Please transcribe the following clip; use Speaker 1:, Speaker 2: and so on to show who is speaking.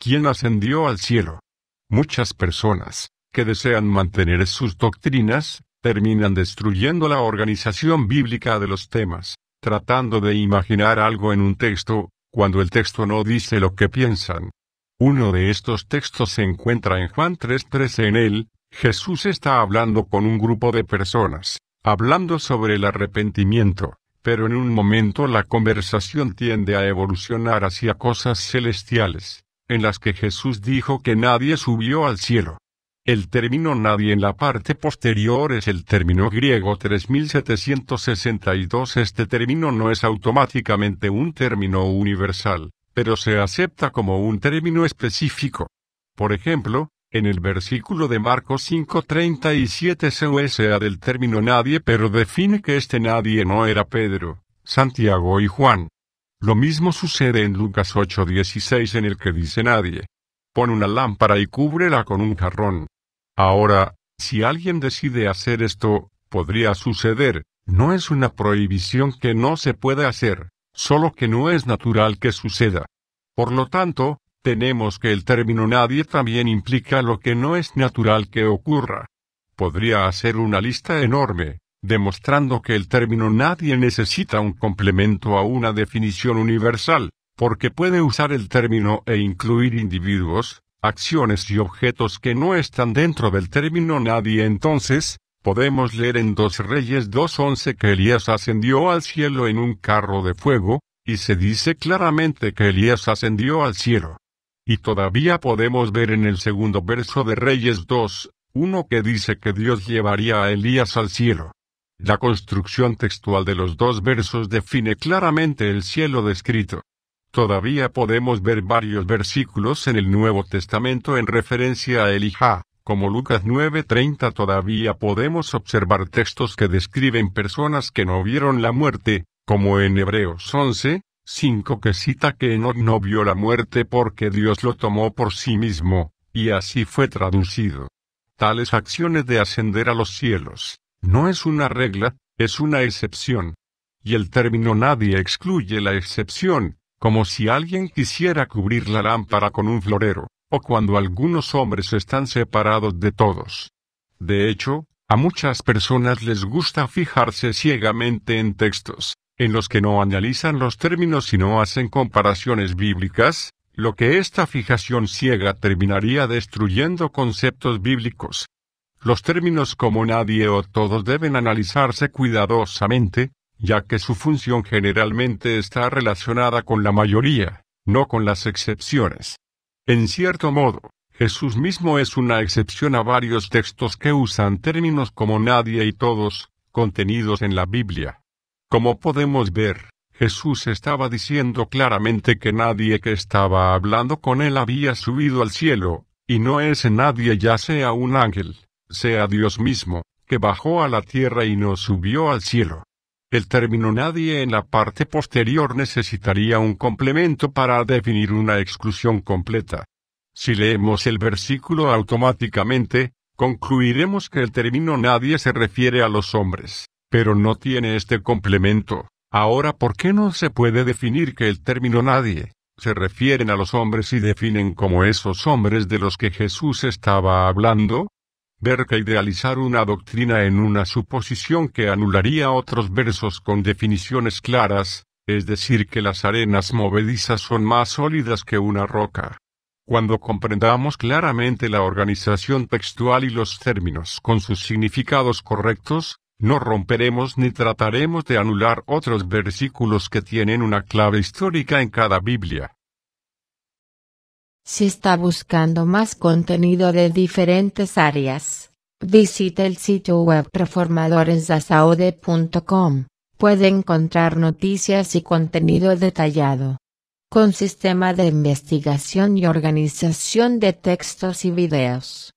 Speaker 1: quien ascendió al cielo. Muchas personas, que desean mantener sus doctrinas, terminan destruyendo la organización bíblica de los temas, tratando de imaginar algo en un texto, cuando el texto no dice lo que piensan. Uno de estos textos se encuentra en Juan 3:13 en él, Jesús está hablando con un grupo de personas, hablando sobre el arrepentimiento, pero en un momento la conversación tiende a evolucionar hacia cosas celestiales en las que Jesús dijo que nadie subió al cielo. El término nadie en la parte posterior es el término griego 3762. Este término no es automáticamente un término universal, pero se acepta como un término específico. Por ejemplo, en el versículo de Marcos 5:37 se usa del término nadie, pero define que este nadie no era Pedro, Santiago y Juan, lo mismo sucede en Lucas 8:16 en el que dice nadie. Pon una lámpara y cúbrela con un jarrón. Ahora, si alguien decide hacer esto, podría suceder, no es una prohibición que no se pueda hacer, solo que no es natural que suceda. Por lo tanto, tenemos que el término nadie también implica lo que no es natural que ocurra. Podría hacer una lista enorme, demostrando que el término nadie necesita un complemento a una definición universal, porque puede usar el término e incluir individuos, acciones y objetos que no están dentro del término nadie. Entonces, podemos leer en 2 Reyes 2.11 que Elías ascendió al cielo en un carro de fuego, y se dice claramente que Elías ascendió al cielo. Y todavía podemos ver en el segundo verso de Reyes 2, uno que dice que Dios llevaría a Elías al cielo. La construcción textual de los dos versos define claramente el cielo descrito. Todavía podemos ver varios versículos en el Nuevo Testamento en referencia a Elijah, como Lucas 9:30 todavía podemos observar textos que describen personas que no vieron la muerte, como en Hebreos 11, 5 que cita que Enoch no vio la muerte porque Dios lo tomó por sí mismo, y así fue traducido. Tales acciones de ascender a los cielos, no es una regla, es una excepción. Y el término nadie excluye la excepción, como si alguien quisiera cubrir la lámpara con un florero, o cuando algunos hombres están separados de todos. De hecho, a muchas personas les gusta fijarse ciegamente en textos, en los que no analizan los términos y no hacen comparaciones bíblicas, lo que esta fijación ciega terminaría destruyendo conceptos bíblicos, los términos como nadie o todos deben analizarse cuidadosamente, ya que su función generalmente está relacionada con la mayoría, no con las excepciones. En cierto modo, Jesús mismo es una excepción a varios textos que usan términos como nadie y todos, contenidos en la Biblia. Como podemos ver, Jesús estaba diciendo claramente que nadie que estaba hablando con él había subido al cielo, y no es nadie ya sea un ángel, sea Dios mismo, que bajó a la tierra y nos subió al cielo. El término nadie en la parte posterior necesitaría un complemento para definir una exclusión completa. Si leemos el versículo automáticamente, concluiremos que el término nadie se refiere a los hombres, pero no tiene este complemento. Ahora, ¿por qué no se puede definir que el término nadie se refieren a los hombres y definen como esos hombres de los que Jesús estaba hablando? ver que idealizar una doctrina en una suposición que anularía otros versos con definiciones claras, es decir que las arenas movedizas son más sólidas que una roca. Cuando comprendamos claramente la organización textual y los términos con sus significados correctos, no romperemos ni trataremos de anular otros versículos que tienen una clave histórica en cada Biblia. Si está buscando más contenido de diferentes áreas, visite el sitio web reformadoresdasaude.com. Puede encontrar noticias y contenido detallado. Con sistema de investigación y organización de textos y videos.